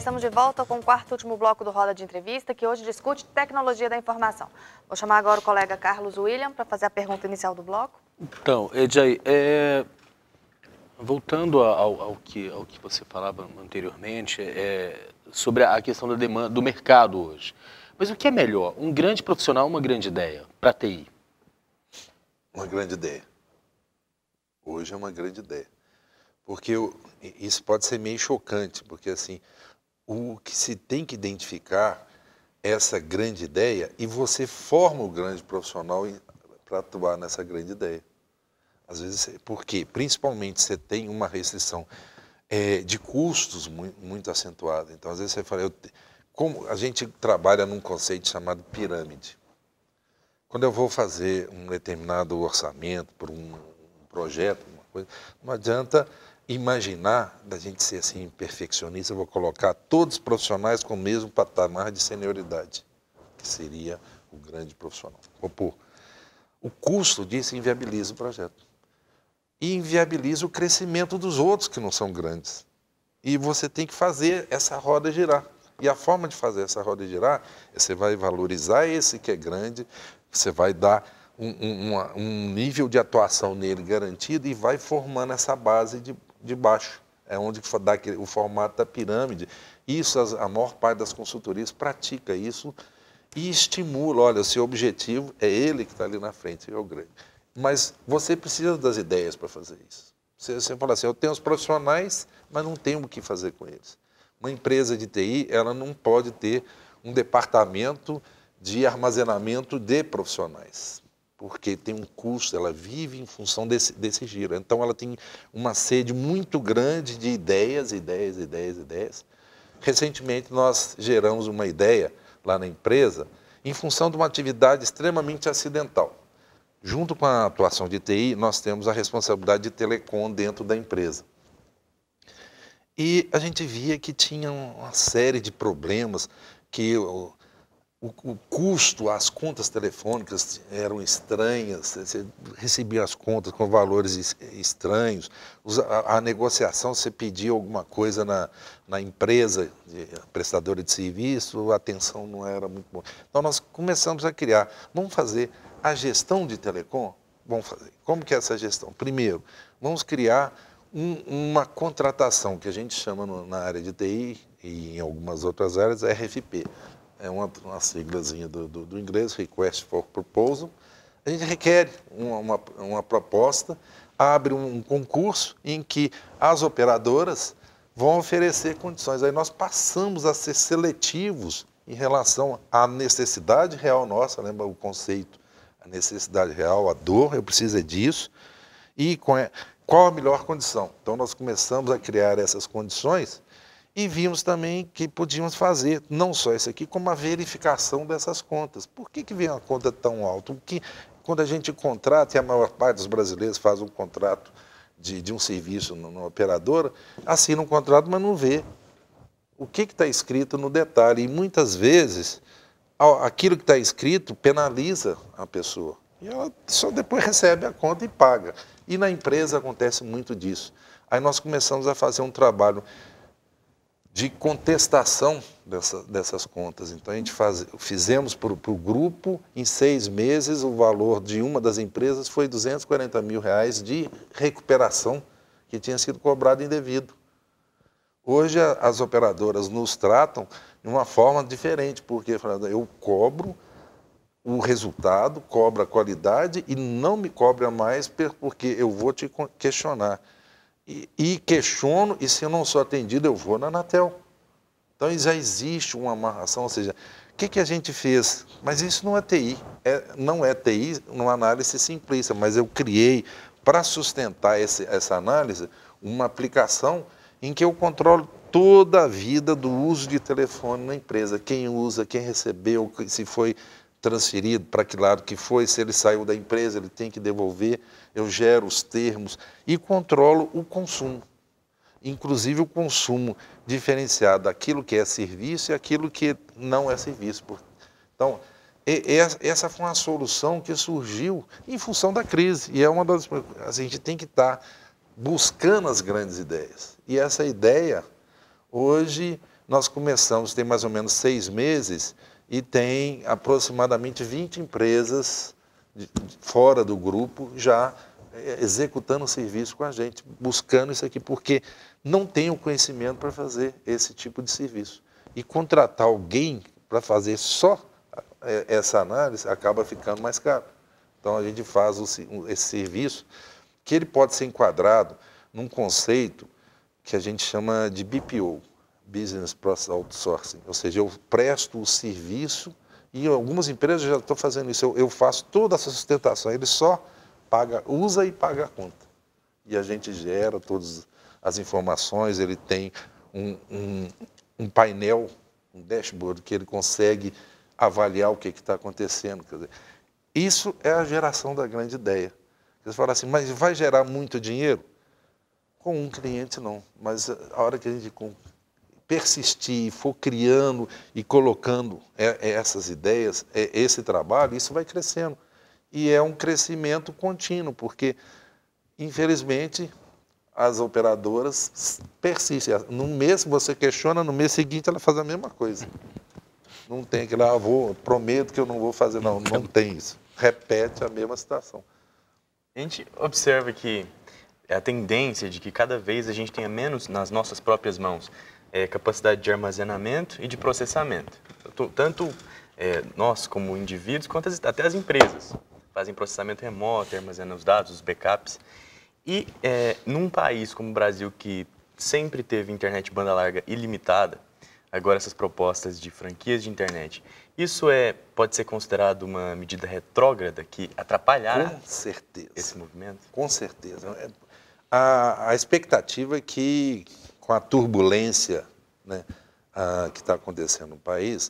estamos de volta com o quarto e último bloco do Roda de Entrevista, que hoje discute tecnologia da informação. Vou chamar agora o colega Carlos William para fazer a pergunta inicial do bloco. Então, Edjay, é, voltando ao, ao, que, ao que você falava anteriormente, é, sobre a questão da demanda do mercado hoje. Mas o que é melhor, um grande profissional ou uma grande ideia para a TI? Uma grande ideia. Hoje é uma grande ideia. Porque eu, isso pode ser meio chocante, porque assim, o que se tem que identificar essa grande ideia e você forma o grande profissional para atuar nessa grande ideia. Às vezes, porque principalmente você tem uma restrição é, de custos muito, muito, acentuada. Então, às vezes você fala, eu, como a gente trabalha num conceito chamado pirâmide. Quando eu vou fazer um determinado orçamento por um, um projeto, uma coisa, não adianta imaginar da gente ser assim perfeccionista, eu vou colocar todos os profissionais com o mesmo patamar de senioridade, que seria o grande profissional. Vou pôr. O custo disso inviabiliza o projeto. E inviabiliza o crescimento dos outros que não são grandes. E você tem que fazer essa roda girar. E a forma de fazer essa roda girar é você vai valorizar esse que é grande, você vai dar um, um, um, nível de atuação nele garantido e vai formando essa base de de baixo. É onde dá o formato da pirâmide. Isso, a maior parte das consultorias pratica isso e estimula. Olha, seu objetivo é ele que está ali na frente, é o grande. Mas você precisa das ideias para fazer isso. Você, você fala assim, eu tenho os profissionais, mas não tenho o que fazer com eles. Uma empresa de TI, ela não pode ter um departamento de armazenamento de profissionais porque tem um custo, ela vive em função desse, desse giro. Então ela tem uma sede muito grande de ideias, ideias, ideias, ideias. Recentemente nós geramos uma ideia lá na empresa em função de uma atividade extremamente acidental. Junto com a atuação de TI, nós temos a responsabilidade de telecom dentro da empresa. E a gente via que tinha uma série de problemas que o, o, custo, as contas telefônicas eram estranhas, você recebia as contas com valores estranhos, a, a negociação, você pedia alguma coisa na, na empresa de, prestadora de serviço, a atenção não era muito boa. Então nós começamos a criar, vamos fazer a gestão de telecom? Vamos fazer. Como que é essa gestão? Primeiro, vamos criar um, uma contratação, que a gente chama no, na área de TI e em algumas outras áreas, é RFP, é uma, uma siglazinha do, do, do inglês, Request for Proposal. A gente requer uma, uma, uma proposta, abre um, um concurso em que as operadoras vão oferecer condições. Aí nós passamos a ser seletivos em relação à necessidade real nossa, lembra o conceito, a necessidade real, a dor, eu preciso é disso, e qual a melhor condição. Então nós começamos a criar essas condições e vimos também que podíamos fazer não só isso aqui, como a verificação dessas contas. Por que, que vem uma conta tão alta? Porque quando a gente contrata, e a maior parte dos brasileiros faz um contrato de, de um serviço numa operadora, assina um contrato, mas não vê o que está escrito no detalhe. E muitas vezes, aquilo que está escrito penaliza a pessoa. E ela só depois recebe a conta e paga. E na empresa acontece muito disso. Aí nós começamos a fazer um trabalho de contestação dessa, dessas contas. Então, a gente faz, fizemos para o grupo, em seis meses, o valor de uma das empresas foi 240 mil reais de recuperação que tinha sido cobrado indevido. Hoje, a, as operadoras nos tratam de uma forma diferente, porque eu cobro o resultado, cobra a qualidade e não me cobra mais porque eu vou te questionar e, questiono, e se eu não sou atendido, eu vou na Anatel. Então já existe uma amarração, ou seja, o que, que a gente fez? Mas isso não é TI, é, não é TI numa análise simplista, mas eu criei, para sustentar esse, essa análise, uma aplicação em que eu controlo toda a vida do uso de telefone na empresa, quem usa, quem recebeu, se foi transferido para que lado que foi, se ele saiu da empresa, ele tem que devolver, eu gero os termos e controlo o consumo. Inclusive o consumo diferenciado daquilo que é serviço e aquilo que não é serviço. Então, essa foi uma solução que surgiu em função da crise. E é uma das. A gente tem que estar tá buscando as grandes ideias. E essa ideia, hoje, nós começamos, tem mais ou menos seis meses, e tem aproximadamente 20 empresas de, de, fora do grupo já eh, executando serviço com a gente, buscando isso aqui, porque não tem o conhecimento para fazer esse tipo de serviço. E contratar alguém para fazer só eh, essa análise acaba ficando mais caro. Então a gente faz esse serviço que ele pode ser enquadrado num conceito que a gente chama de BPO, Business Process Outsourcing, ou seja, eu presto o serviço e algumas empresas já estão fazendo isso. Eu, eu faço toda essa sustentação, ele só paga, usa e paga a conta. E a gente gera todas as informações, ele tem um, um, um painel, um dashboard que ele consegue avaliar o que é está acontecendo. Quer dizer, isso é a geração da grande ideia. Você fala assim, mas vai gerar muito dinheiro? Com um cliente não, mas a hora que a gente persistir, for criando e colocando é, é, essas ideias, é, esse trabalho, isso vai crescendo. E é um crescimento contínuo, porque, infelizmente, as operadoras persistem. No mês você questiona, no mês seguinte ela faz a mesma coisa. Não tem que lá, ah, vou, prometo que eu não vou fazer, não, não tem isso. Repete a mesma situação. A gente observa que a tendência de que cada vez a gente tenha menos nas nossas próprias mãos é, capacidade de armazenamento e de processamento. Tanto é, nós, como indivíduos, quanto as, até as empresas fazem processamento remoto, armazenam os dados, os backups. E é, num país como o Brasil, que sempre teve internet banda larga ilimitada, agora essas propostas de franquias de internet, isso é, pode ser considerado uma medida retrógrada que atrapalhará Com certeza. esse movimento? Com certeza. É, a, a expectativa é que com a turbulência né, uh, que está acontecendo no país,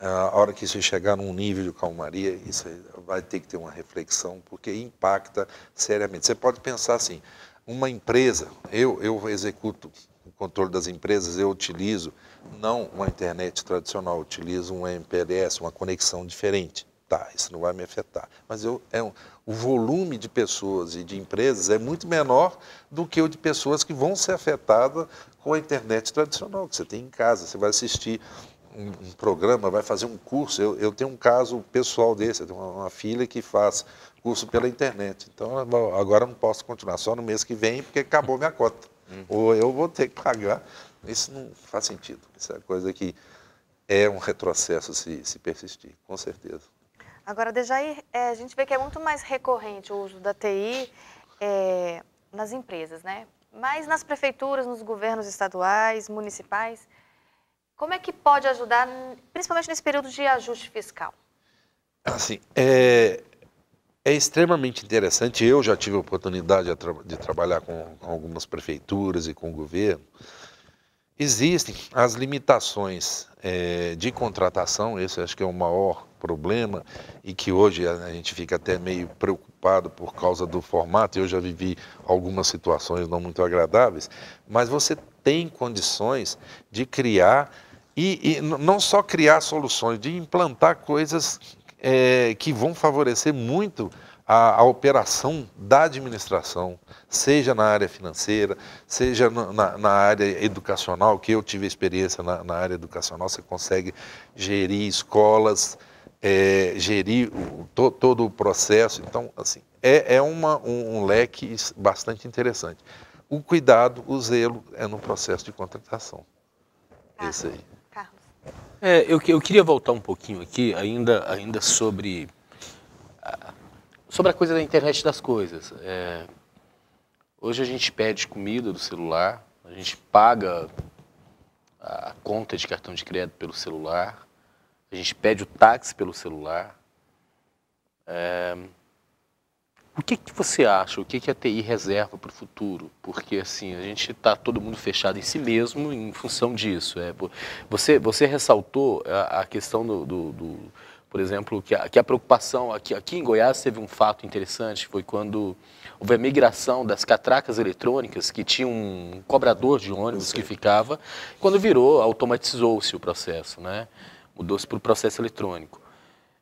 uh, a hora que isso chegar num nível de calmaria, isso vai ter que ter uma reflexão, porque impacta seriamente. Você pode pensar assim, uma empresa, eu, eu executo o controle das empresas, eu utilizo não uma internet tradicional, utilizo um MPLS, uma conexão diferente afetar, isso não vai me afetar. Mas eu, é um, o volume de pessoas e de empresas é muito menor do que o de pessoas que vão ser afetadas com a internet tradicional, que você tem em casa, você vai assistir um, um programa, vai fazer um curso. Eu, eu, tenho um caso pessoal desse, eu tenho uma, uma filha que faz curso pela internet. Então, agora não posso continuar, só no mês que vem, porque acabou minha cota. Uhum. Ou eu vou ter que pagar. Isso não faz sentido. Isso é coisa que é um retrocesso se, se persistir, com certeza. Agora, Dejai, é, a gente vê que é muito mais recorrente o uso da TI é, nas empresas, né? Mas nas prefeituras, nos governos estaduais, municipais, como é que pode ajudar, principalmente nesse período de ajuste fiscal? Assim, é, é extremamente interessante. Eu já tive a oportunidade de, tra de trabalhar com algumas prefeituras e com o governo. Existem as limitações é, de contratação, esse acho que é o maior problema e que hoje a gente fica até meio preocupado por causa do formato. Eu já vivi algumas situações não muito agradáveis, mas você tem condições de criar e, e não só criar soluções, de implantar coisas é, que vão favorecer muito a, a operação da administração, seja na área financeira, seja na, na área educacional, que eu tive experiência na, na área educacional, você consegue gerir escolas, é, gerir o, to, todo o processo. Então, assim, é, é uma, um, um, leque bastante interessante. O cuidado, o zelo é no processo de contratação. Esse aí. Carlos. É, eu, eu, queria voltar um pouquinho aqui, ainda, ainda sobre Sobre a coisa da internet das coisas. É, hoje a gente pede comida do celular, a gente paga a conta de cartão de crédito pelo celular, a gente pede o táxi pelo celular. É, o que, que você acha? O que, que a TI reserva para o futuro? Porque assim, a gente está todo mundo fechado em si mesmo em função disso. É, você, você ressaltou a, a questão do, do, do por exemplo, que a, que a preocupação aqui, aqui em Goiás teve um fato interessante, foi quando houve a migração das catracas eletrônicas, que tinha um cobrador de ônibus que ficava, quando virou, automatizou-se o processo, né? mudou-se para o processo eletrônico.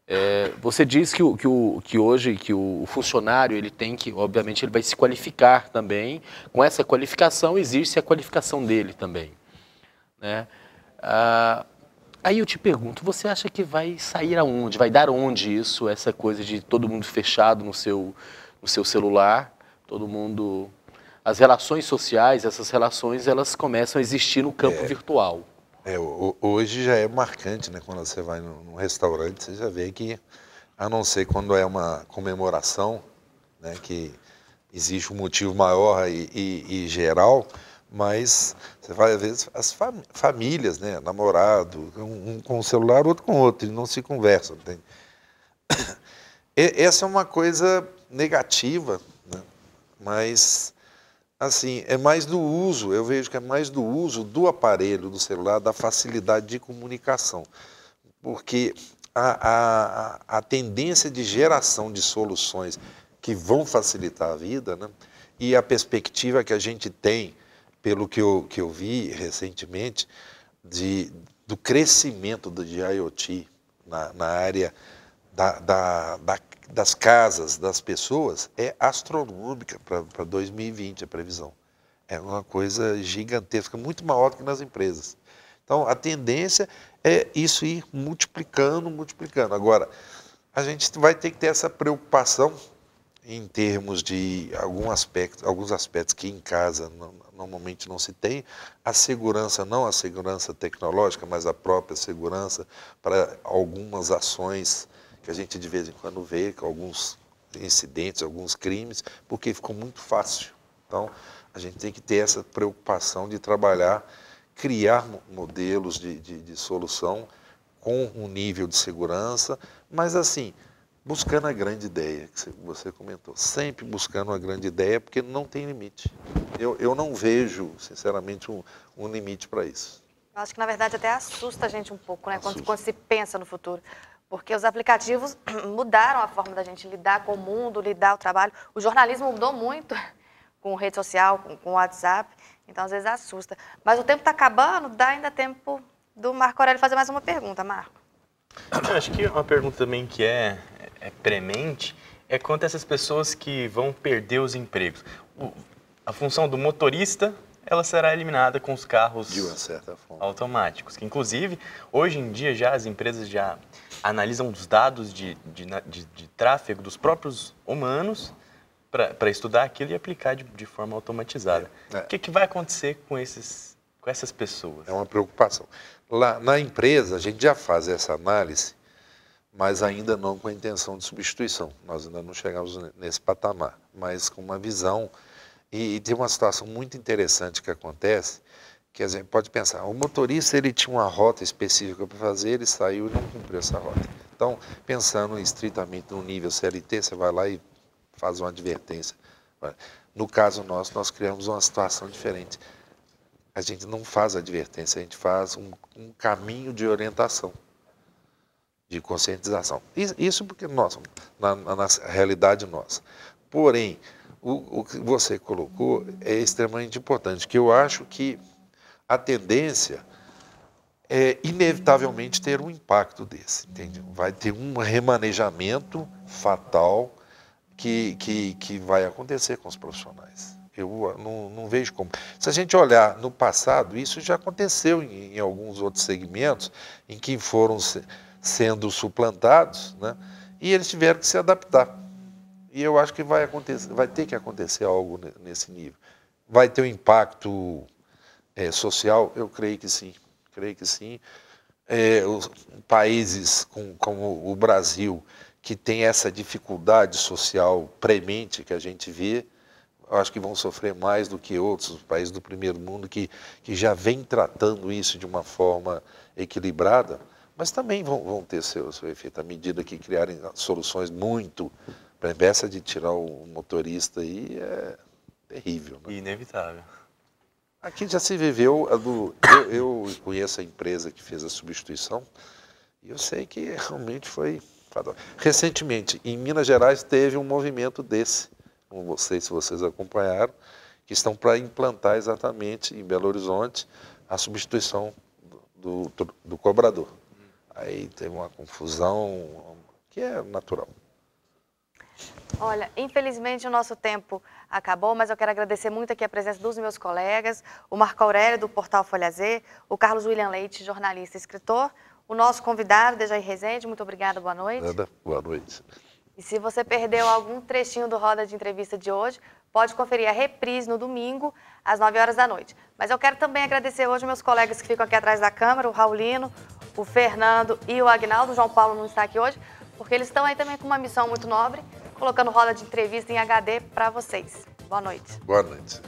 É, você diz que, que, o, que hoje que o funcionário ele tem que, obviamente, ele vai se qualificar também. Com essa qualificação existe a qualificação dele também. Né? Ah, Aí eu te pergunto, você acha que vai sair aonde? Vai dar onde isso, essa coisa de todo mundo fechado no seu, no seu celular, todo mundo. As relações sociais, essas relações, elas começam a existir no campo é, virtual. É, hoje já é marcante, né? Quando você vai num restaurante, você já vê que, a não ser quando é uma comemoração, né? Que existe um motivo maior e, e, e geral, mas você vai ver as fam famílias, né? namorado, um, um com o celular, outro com outro, e não se conversam. Essa é uma coisa negativa, né? mas assim, é mais do uso, eu vejo que é mais do uso do aparelho, do celular, da facilidade de comunicação. Porque a, a, a tendência de geração de soluções que vão facilitar a vida, né? e a perspectiva que a gente tem pelo que eu, que eu vi recentemente, de, do crescimento do, de IoT na, na área da, da, da, das casas, das pessoas, é astronômica para 2020 a previsão. É uma coisa gigantesca, muito maior do que nas empresas. Então, a tendência é isso ir multiplicando, multiplicando. Agora, a gente vai ter que ter essa preocupação em termos de algum aspecto, alguns aspectos que em casa não, normalmente não se tem, a segurança, não a segurança tecnológica, mas a própria segurança para algumas ações que a gente de vez em quando vê, alguns incidentes, alguns crimes, porque ficou muito fácil. Então, a gente tem que ter essa preocupação de trabalhar, criar modelos de, de, de solução com um nível de segurança, mas assim, buscando a grande ideia que você comentou. Sempre buscando a grande ideia, porque não tem limite. Eu, eu não vejo, sinceramente, um, um limite para isso. Eu acho que, na verdade, até assusta a gente um pouco, né? Quando, quando, se pensa no futuro. Porque os aplicativos mudaram a forma da gente lidar com o mundo, lidar o trabalho. O jornalismo mudou muito com rede social, com, com WhatsApp. Então, às vezes, assusta. Mas o tempo está acabando, dá ainda tempo do Marco Aurélio fazer mais uma pergunta, Marco. acho que é uma pergunta também que é é premente é quanto essas pessoas que vão perder os empregos. O, a função do motorista ela será eliminada com os carros automáticos. Que, inclusive, hoje em dia já as empresas já analisam os dados de, de, de, de tráfego dos próprios humanos para estudar aquilo e aplicar de, de forma automatizada. É, é. O que, que vai acontecer com, esses, com essas pessoas? É uma preocupação. Lá na empresa, a gente já faz essa análise mas ainda não com a intenção de substituição. Nós ainda não chegamos nesse patamar, mas com uma visão. E, e tem uma situação muito interessante que acontece, que a gente pode pensar, o motorista ele tinha uma rota específica para fazer, ele saiu e não cumpriu essa rota. Então, pensando estritamente no nível CLT, você vai lá e faz uma advertência. No caso nosso, nós criamos uma situação diferente. A gente não faz advertência, a gente faz um, um caminho de orientação de conscientização. Isso porque nós, na, na realidade nossa. Porém, o, o, que você colocou é extremamente importante, que eu acho que a tendência é inevitavelmente ter um impacto desse, entende? Vai ter um remanejamento fatal que, que, que vai acontecer com os profissionais. Eu ah, não, não, vejo como. Se a gente olhar no passado, isso já aconteceu em, em alguns outros segmentos em que foram sendo suplantados, né? e eles tiveram que se adaptar. E eu acho que vai, acontecer, vai ter que acontecer algo nesse nível. Vai ter um impacto é, social? Eu creio que sim. Creio que sim. É, os países com, como o Brasil, que tem essa dificuldade social premente que a gente vê, acho que vão sofrer mais do que outros países do primeiro mundo que, que já vem tratando isso de uma forma equilibrada mas também vão, vão ter seu, seu efeito à medida que criarem soluções muito. Essa de tirar o motorista aí é terrível. Né? Inevitável. Aqui já se viveu a do. Eu, eu conheço a empresa que fez a substituição e eu sei que realmente foi. Recentemente, em Minas Gerais, teve um movimento desse, como vocês, se vocês acompanharam, que estão para implantar exatamente em Belo Horizonte a substituição do, do, do cobrador. Aí teve uma confusão que é natural. Olha, infelizmente o nosso tempo acabou, mas eu quero agradecer muito aqui a presença dos meus colegas, o Marco Aurélio, do Portal Folha Z, o Carlos William Leite, jornalista e escritor, o nosso convidado, Dejair Rezende, muito obrigada, boa noite. Nada, boa noite. E se você perdeu algum trechinho do Roda de Entrevista de hoje, pode conferir a reprise no domingo, às 9 horas da noite. Mas eu quero também agradecer hoje meus colegas que ficam aqui atrás da câmera, o Raulino, o Fernando e o Agnaldo. O João Paulo não está aqui hoje, porque eles estão aí também com uma missão muito nobre, colocando roda de entrevista em HD para vocês. Boa noite. Boa noite.